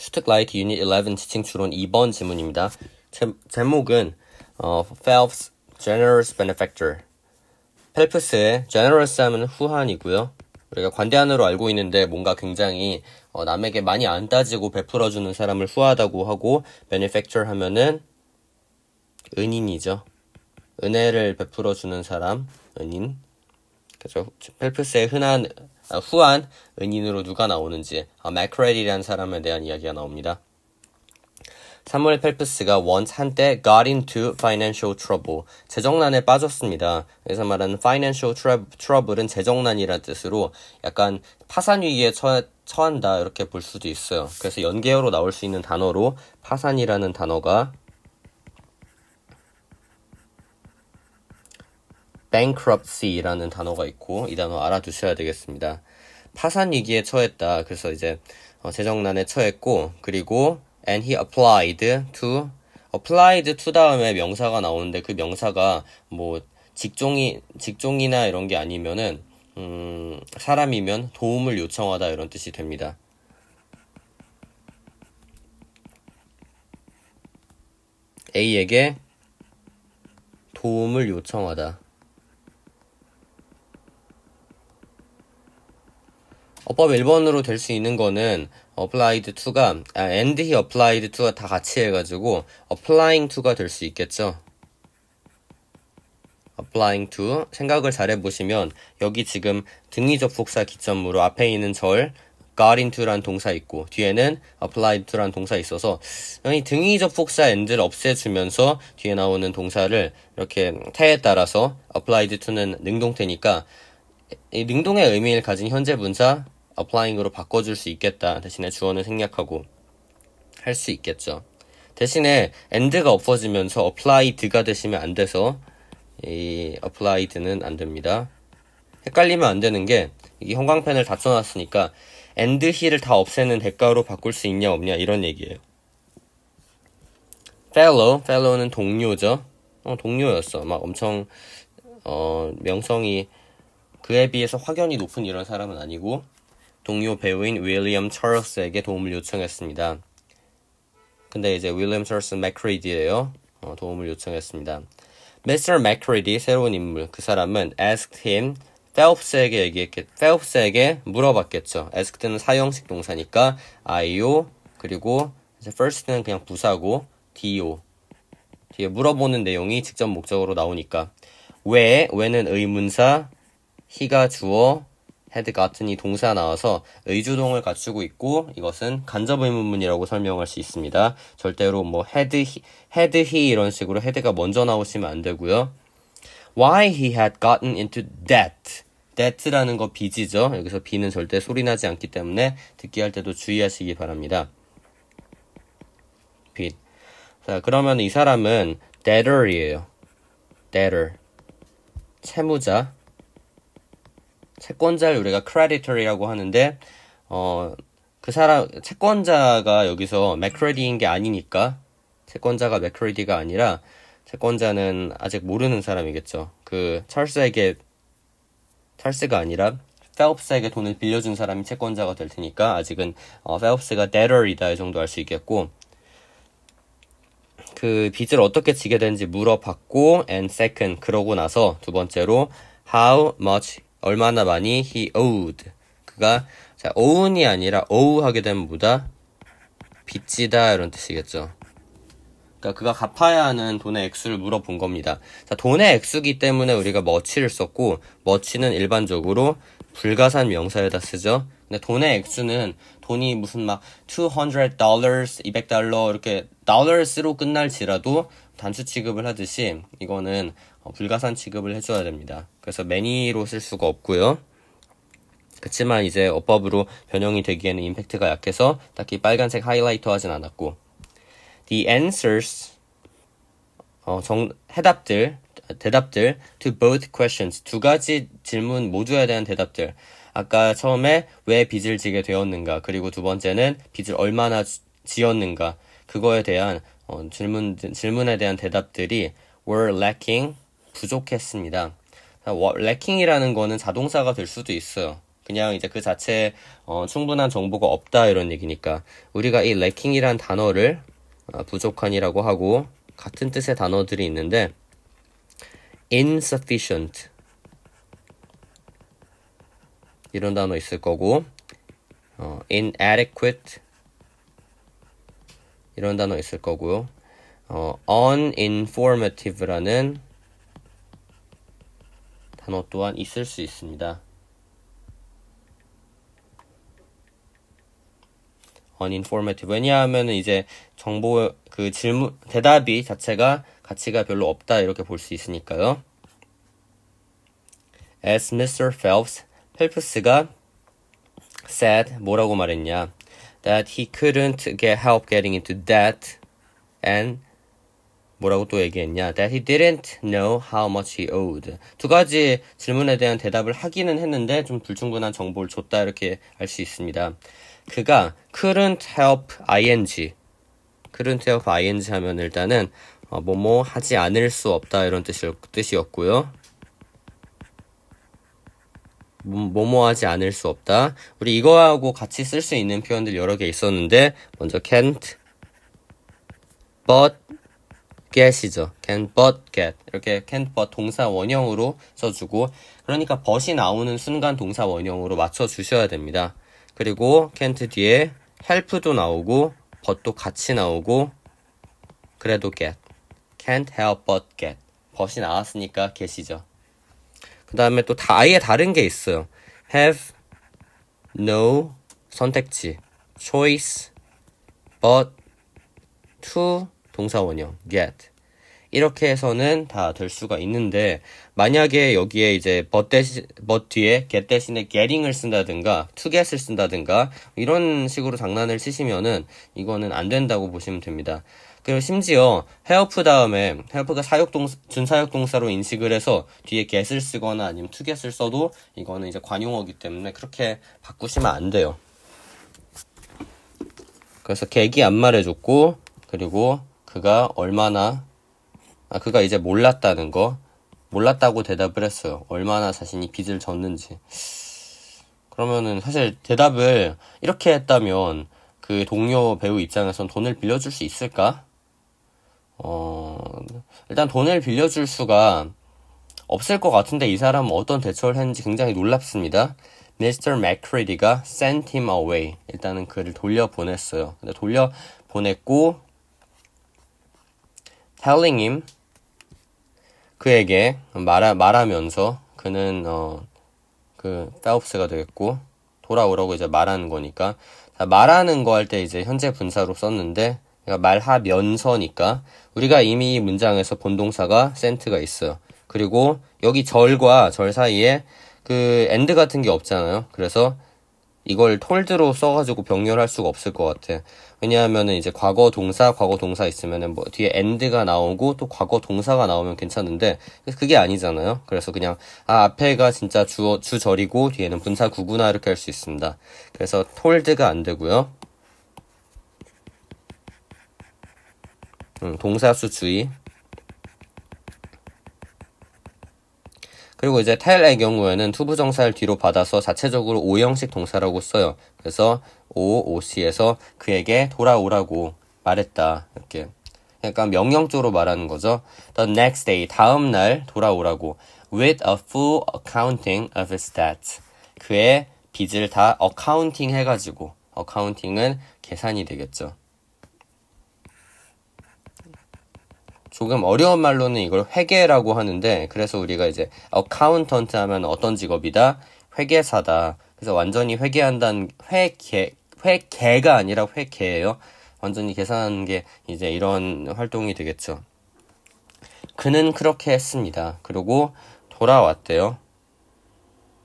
슈트라이트 유닛 11 지칭 추론 2번 지문입니다. 제, 목은 어, Phelps Generous Benefactor 펠프스의 Generous 하면 후한이고요. 우리가 관대한으로 알고 있는데 뭔가 굉장히 어, 남에게 많이 안 따지고 베풀어주는 사람을 후하다고 하고 Benefactor 하면은 은인이죠. 은혜를 베풀어주는 사람, 은인. 그죠? 펠프스의 흔한 아, 후한 은인으로 누가 나오는지 아, 맥크레디라는 사람에 대한 이야기가 나옵니다. 사무엘 펠프스가 once 한때 got into financial trouble, 재정난에 빠졌습니다. 그래서 말하는 financial trouble은 재정난이라는 뜻으로 약간 파산 위기에 처, 한다 이렇게 볼 수도 있어요. 그래서 연계어로 나올 수 있는 단어로 파산이라는 단어가 bankruptcy라는 단어가 있고 이 단어 알아두셔야 되겠습니다. 파산 위기에 처했다. 그래서 이제 어, 재정난에 처했고 그리고 and he applied to applied to 다음에 명사가 나오는데 그 명사가 뭐 직종이 직종이나 이런 게 아니면은 음, 사람이면 도움을 요청하다 이런 뜻이 됩니다. A에게 도움을 요청하다. 어법 1번으로 될 수 있는 거는 applied to가 아, and he applied to가 다 같이 해가지고 applying to가 될 수 있겠죠. applying to 생각을 잘 해보시면 여기 지금 등위 접속사 기점으로 앞에 있는 절 got into란 동사 있고 뒤에는 applied to란 동사 있어서 이 등위 접속사 end를 없애주면서 뒤에 나오는 동사를 이렇게 태에 따라서 applied to는 능동태니까 이 능동의 의미를 가진 현재 분사 applying으로 바꿔줄 수 있겠다. 대신에 주어는 생략하고 할 수 있겠죠. 대신에 and가 없어지면서 applied가 되시면 안 돼서 이 applied는 안 됩니다. 헷갈리면 안 되는 게 이 형광펜을 닫혀놨으니까 and he를 다 없애는 대가로 바꿀 수 있냐 없냐 이런 얘기예요. fellow, fellow는 동료죠. 어, 동료였어. 막 엄청 어, 명성이 그에 비해서 확연히 높은 이런 사람은 아니고 동료 배우인 윌리엄 찰스에게 도움을 요청했습니다. 근데 이제 윌리엄 찰스 맥크리디예요. 어, 도움을 요청했습니다. 미스터 맥크리디 새로운 인물 그 사람은 asked him 페옵스에게 얘기했겠 페옵스에게 물어봤겠죠. asked는 사형식 동사니까 io 그리고 이제 first는 그냥 부사고 do 뒤에 물어보는 내용이 직접 목적으로 나오니까 왜 왜는 의문사 he가 주어 헤드 가 같은이 동사 나와서 의주동을 갖추고 있고 이것은 간접 의문문이라고 설명할 수 있습니다. 절대로 뭐 헤드 헤드 히 이런 식으로 헤드가 먼저 나오시면 안 되고요. Why he had gotten into debt. debt라는 거 빚이죠. 여기서 비는 절대 소리 나지 않기 때문에 듣기 할 때도 주의하시기 바랍니다. 빚. 자, 그러면 이 사람은 debtor이에요. debtor. 채무자. 채권자를 우리가 creditor이라고 하는데 어, 그 사람 채권자가 여기서 맥크레디인 게 아니니까 채권자가 맥크레디가 아니라 채권자는 아직 모르는 사람이겠죠. 그 찰스에게 찰스가 아니라 페옵스에게 돈을 빌려준 사람이 채권자가 될 테니까 아직은 어, 페옵스가 debtor이다 정도 알 수 있겠고 그 빚을 어떻게 지게 되는지 물어봤고 and second 그러고 나서 두 번째로 how much 얼마나 많이 he owed 그가 자, own이 아니라 owe 하게 되면 뭐다? 빚지다 이런 뜻이겠죠. 그러니까 그가 갚아야 하는 돈의 액수를 물어본 겁니다. 자, 돈의 액수기 때문에 우리가 머치를 썼고 머치는 일반적으로 불가산 명사에다 쓰죠. 근데 돈의 액수는 돈이 무슨 막200 d o 200달러 이렇게 dollars로 끝날지라도 단축 취급을 하듯이 이거는 어, 불가산 취급을 해줘야 됩니다. 그래서 매니로 쓸 수가 없고요. 그렇지만 이제 어법으로 변형이 되기에는 임팩트가 약해서 딱히 빨간색 하이라이터 하진 않았고 The answers 어, 정, 해답들 대답들 to both questions 두 가지 질문 모두에 대한 대답들 아까 처음에 왜 빚을 지게 되었는가 그리고 두 번째는 빚을 얼마나 지었는가 그거에 대한 어, 질문 질문에 대한 대답들이 were lacking 부족했습니다. 래킹이라는 거는 자동사가 될 수도 있어요. 그냥 이제 그 자체에 어, 충분한 정보가 없다 이런 얘기니까 우리가 이 래킹이란 단어를 어, 부족한이라고 하고 같은 뜻의 단어들이 있는데 insufficient 이런 단어 있을 거고 어, inadequate 이런 단어 있을 거고요. 어, uninformative라는 단어 또한 있을 수 있습니다. uninformative. 왜냐하면 이제 정보, 그 질문, 대답이 자체가 가치가 별로 없다 이렇게 볼 수 있으니까요. As Mr. Phelps, 펠프스가 said 뭐라고 말했냐? That he couldn't get help getting into debt and 뭐라고 또 얘기했냐? That he didn't know how much he owed. 두 가지 질문에 대한 대답을 하기는 했는데 좀 불충분한 정보를 줬다 이렇게 알 수 있습니다. 그가 couldn't help ing. couldn't help ing 하면 일단은 어, 뭐뭐 하지 않을 수 없다 이런 뜻이었고요. 뭐, 뭐뭐 하지 않을 수 없다. 우리 이거하고 같이 쓸 수 있는 표현들 여러 개 있었는데 먼저 can't, but, get이죠. can but get. 이렇게 can but 동사 원형으로 써주고, 그러니까 but이 나오는 순간 동사 원형으로 맞춰주셔야 됩니다. 그리고 can't 뒤에 help도 나오고, but도 같이 나오고, 그래도 get. can't help but get. but이 나왔으니까 get이죠. 그 다음에 또 다, 아예 다른 게 있어요. have, no, 선택지, choice, but, to, 동사원형 get 이렇게 해서는 다 될 수가 있는데 만약에 여기에 이제 but, 대시, but 뒤에 get 대신에 getting을 쓴다든가 to get을 쓴다든가 이런 식으로 장난을 치시면은 이거는 안 된다고 보시면 됩니다. 그리고 심지어 help 다음에 help가 사역동 준사역동사로 인식을 해서 뒤에 get을 쓰거나 아니면 to get을 써도 이거는 이제 관용어기 때문에 그렇게 바꾸시면 안 돼요. 그래서 객이 안 말해줬고 그리고 그가 얼마나 아, 그가 이제 몰랐다는 거 몰랐다고 대답을 했어요. 얼마나 자신이 빚을 졌는지. 그러면은 사실 대답을 이렇게 했다면 그 동료 배우 입장에선 돈을 빌려줄 수 있을까? 어, 일단 돈을 빌려줄 수가 없을 것 같은데 이 사람은 어떤 대처를 했는지 굉장히 놀랍습니다. Mr. 미스터 맥 a d y 가 sent him away. 일단은 그를 돌려보냈어요. 근데 돌려보냈고 telling him 그에게 말하, 말하면서 그는 어, 그 페옵스가 되겠고 돌아오라고 이제 말하는 거니까 말하는 거 할 때 이제 현재 분사로 썼는데 그러니까 말하면서니까 우리가 이미 이 문장에서 본동사가 센트가 있어요. 그리고 여기 절과 절 사이에 그 엔드 같은 게 없잖아요. 그래서 이걸 톨드로 써가지고 병렬할 수가 없을 것 같아. 왜냐하면은 이제 과거 동사, 과거 동사 있으면은 뭐 뒤에 end가 나오고 또 과거 동사가 나오면 괜찮은데 그게 아니잖아요. 그래서 그냥 아 앞에가 진짜 주어 주절이고 뒤에는 분사 구구나 이렇게 할 수 있습니다. 그래서 톨드가 안 되고요. 음, 동사수 주의. 그리고 이제 t a 의 경우에는 투부 정사를 뒤로 받아서 자체적으로 오형식 동사라고 써요. 그래서 오오 c 에서 그에게 돌아오라고 말했다. 이렇게 약간 그러니까 명령조로 말하는 거죠. The next day, 다음 날 돌아오라고. With a full accounting of his debt. 그의 빚을 다 어카운팅 해가지고. 어카운팅은 계산이 되겠죠. 조금 어려운 말로는 이걸 회계라고 하는데 그래서 우리가 이제 어카운턴트 하면 어떤 직업이다? 회계사다. 그래서 완전히 회계한다는 회계 회계가 아니라 회계예요. 완전히 계산하는 게 이제 이런 활동이 되겠죠. 그는 그렇게 했습니다. 그리고 돌아왔대요.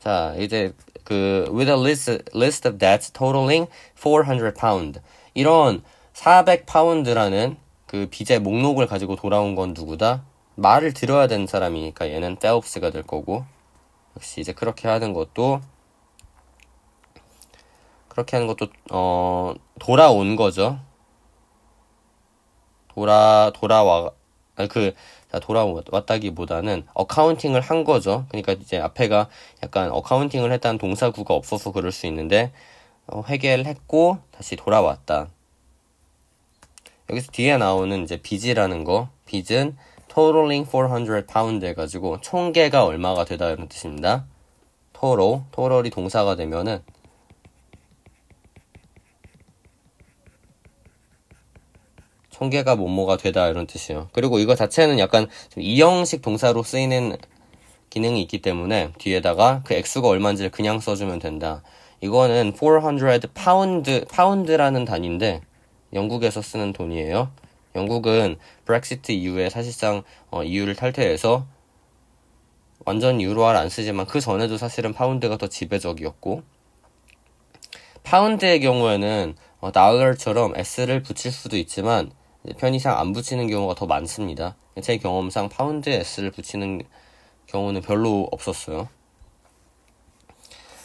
자, 이제 그 with a list list of debts totaling 400 pound. 이런 400 파운드라는 그 비자의 목록을 가지고 돌아온 건 누구다? 말을 들어야 되는 사람이니까 얘는 페옵스가 될 거고 역시 이제 그렇게 하는 것도 그렇게 하는 것도 어 돌아온 거죠. 돌아 돌아와 아니 그 돌아왔다기보다는 어카운팅을 한 거죠. 그러니까 이제 앞에가 약간 어카운팅을 했다는 동사구가 없어서 그럴 수 있는데 어, 회계를 했고 다시 돌아왔다. 여기서 뒤에 나오는 이제 빚이라는 거, 빚은 totaling 400 pound 해가지고 총계가 얼마가 되다 이런 뜻입니다. 토로, 토럴이 동사가 되면은 총계가 뭐뭐가 되다 이런 뜻이요. 에 그리고 이거 자체는 약간 이형식 동사로 쓰이는 기능이 있기 때문에 뒤에다가 그 액수가 얼마인지를 그냥 써주면 된다. 이거는 400 파운드, 파운드라는 단위인데 영국에서 쓰는 돈이에요. 영국은 브렉시트 이후에 사실상 어, EU를 탈퇴해서 완전 유로화를 안 쓰지만 그 전에도 사실은 파운드가 더 지배적이었고 파운드의 경우에는 어, 나흘처럼 S를 붙일 수도 있지만 편의상 안 붙이는 경우가 더 많습니다. 제 경험상 파운드에 S를 붙이는 경우는 별로 없었어요.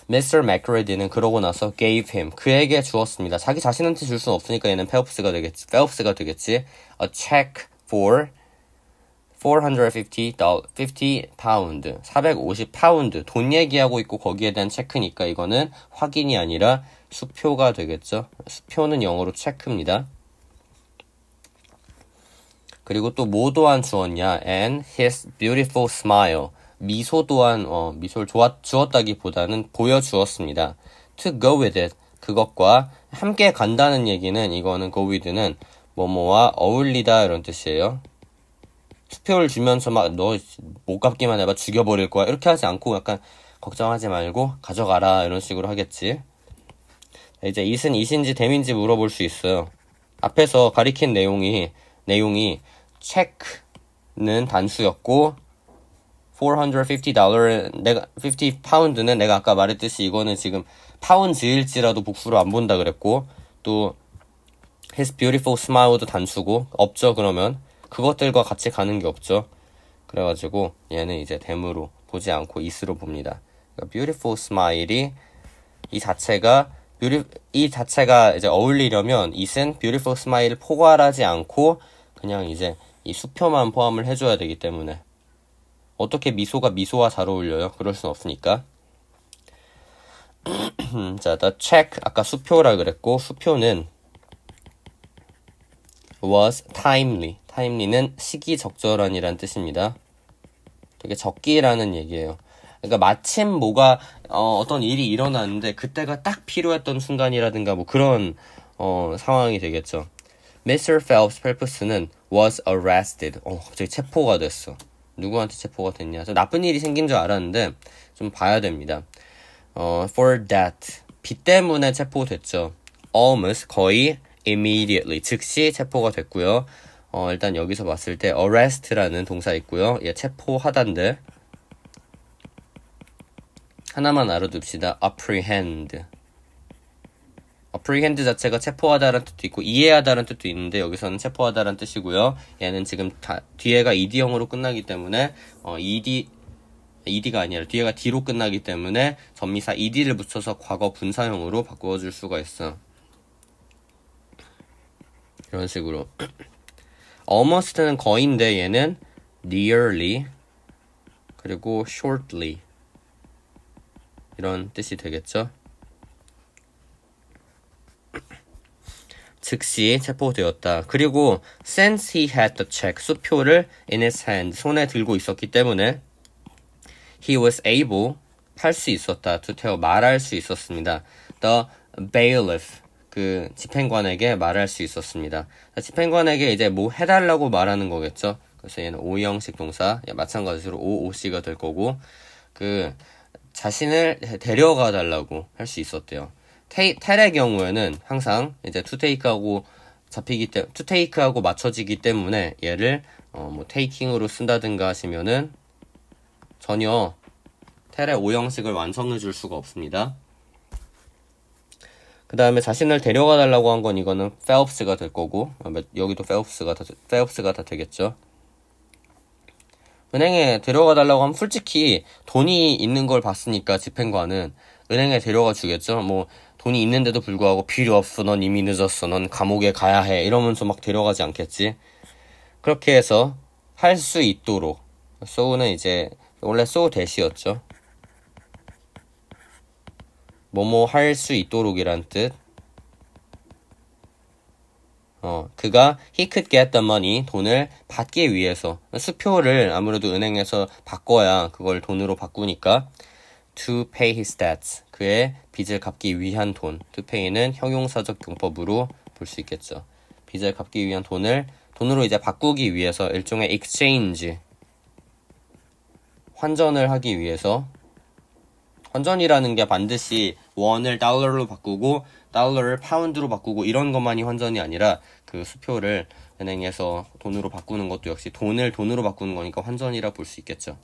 Mr. 맥그레디는 그러고 나서 gave him 그에게 주었습니다. 자기 자신한테 줄 수는 없으니까 얘는 페옵스가 되겠지. 페옵스가 되겠지. A check for 450 pound 450 파운드 돈 얘기하고 있고 거기에 대한 체크니까 이거는 확인이 아니라 수표가 되겠죠. 수표는 영어로 체크입니다. 그리고 또뭐 또한 주었냐? And his beautiful smile. 미소 또한 어, 미소를 주었다기보다는 보여주었습니다. To go with it 그것과 함께 간다는 얘기는 이거는 go with는 뭐뭐와 어울리다 이런 뜻이에요. 투표를 주면서 막 너 못 갚기만 해봐 죽여버릴 거야 이렇게 하지 않고 약간 걱정하지 말고 가져가라 이런 식으로 하겠지. 이제 이은 이신지 댐인지 물어볼 수 있어요. 앞에서 가리킨 내용이 내용이 체크는 단수였고 450달러는 내가 50 파운드는 내가 아까 말했듯이 이거는 지금 파운드일지라도 복수를 안 본다 그랬고 또 his beautiful smile도 단수고 없죠 그러면 그것들과 같이 가는 게 없죠. 그래가지고 얘는 이제 댐으로 보지 않고 이스로 봅니다. 그러니까 beautiful smile이 이 자체가 이 자체가 이제 어울리려면 이센 beautiful smile을 포괄하지 않고 그냥 이제 이 수표만 포함을 해줘야 되기 때문에 어떻게 미소가 미소와 잘 어울려요? 그럴 순 없으니까. 자, the check 아까 수표라 그랬고 수표는 was timely. timely는 시기적절한이란 뜻입니다. 되게 적기라는 얘기예요. 그러니까 마침 뭐가 어, 떤 일이 일어났는데 그때가 딱 필요했던 순간이라든가 뭐 그런 어, 상황이 되겠죠. Mr. Phelps o s e 는 was arrested. 어, 갑자기 체포가 됐어. 누구한테 체포가 됐냐. 나쁜 일이 생긴 줄 알았는데 좀 봐야 됩니다. 어, for that 비 때문에 체포됐죠. almost 거의 immediately 즉시 체포가 됐고요. 어, 일단 여기서 봤을 때 arrest라는 동사 있고요. 예, 체포하다인데 하나만 알아둡시다. apprehend 어 p 리 r e h 자체가 체포하다라는 뜻도 있고 이해하다라는 뜻도 있는데 여기서는 체포하다라는 뜻이고요. 얘는 지금 다, 뒤에가 ed형으로 끝나기 때문에 어, ed ed가 아니라 뒤에가 d로 끝나기 때문에 전미사 ed를 붙여서 과거 분사형으로 바꾸어 줄 수가 있어. 이런 식으로 almost는 거인데 얘는 nearly 그리고 shortly 이런 뜻이 되겠죠. 즉시 체포되었다. 그리고 since he had the check 수표를 in his hand 손에 들고 있었기 때문에 he was able 할 수 있었다. to tell 말할 수 있었습니다. the bailiff 그 집행관에게 말할 수 있었습니다. 집행관에게 이제 뭐 해달라고 말하는 거겠죠. 그래서 얘는 오형식 동사 예, 마찬가지로 OOC가 될 거고 그 자신을 데려가 달라고 할 수 있었대요. 테, 텔의 경우에는 항상 이제 투테이크하고 잡히기 때 투테이크하고 맞춰지기 때문에 얘를 어, 뭐 테이킹으로 쓴다든가 하시면은 전혀 텔의 오형식을 완성해 줄 수가 없습니다. 그 다음에 자신을 데려가 달라고 한 건 이거는 페업스가될 거고 아, 여기도 페업스가 다, 페옵스가 다 되겠죠. 은행에 데려가 달라고 하면 솔직히 돈이 있는 걸 봤으니까 집행관은 은행에 데려가 주겠죠. 뭐 돈이 있는데도 불구하고 필요 없어 넌 이미 늦었어 넌 감옥에 가야 해 이러면서 막 데려가지 않겠지 그렇게 해서 할 수 있도록 소우는 이제 원래 소우 대시였죠 뭐뭐 할 수 있도록이란 뜻 어, 그가 he could get the money, 돈을 받기 위해서. 수표를 아무래도 은행에서 바꿔야 그걸 돈으로 바꾸니까 to pay his debts, 그의 빚을 갚기 위한 돈, 투페이는 형용사적 용법으로 볼 수 있겠죠. 빚을 갚기 위한 돈을 돈으로 이제 바꾸기 위해서 일종의 exchange 환전을 하기 위해서 환전이라는 게 반드시 원을 달러로 바꾸고 달러를 파운드로 바꾸고 이런 것만이 환전이 아니라 그 수표를 은행에서 돈으로 바꾸는 것도 역시 돈을 돈으로 바꾸는 거니까 환전이라 볼 수 있겠죠.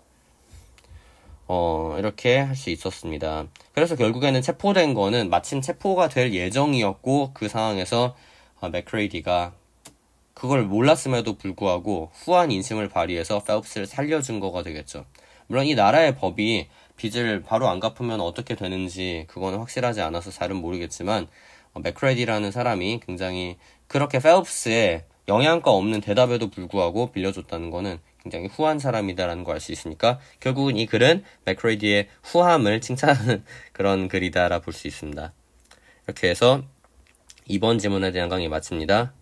어, 이렇게 할 수 있었습니다. 그래서 결국에는 체포된 거는 마침 체포가 될 예정이었고 그 상황에서 어, 맥크레이디가 그걸 몰랐음에도 불구하고 후한 인심을 발휘해서 페프스를 살려준 거가 되겠죠. 물론 이 나라의 법이 빚을 바로 안 갚으면 어떻게 되는지 그거는 확실하지 않아서 잘은 모르겠지만 어, 맥크레이디라는 사람이 굉장히 그렇게 페프스의영향가 없는 대답에도 불구하고 빌려줬다는 거는 굉장히 후한 사람이다라는 걸 알 수 있으니까 결국은 이 글은 맥크레이디의 후함을 칭찬하는 그런 글이다라 볼 수 있습니다. 이렇게 해서 이번 지문에 대한 강의 마칩니다.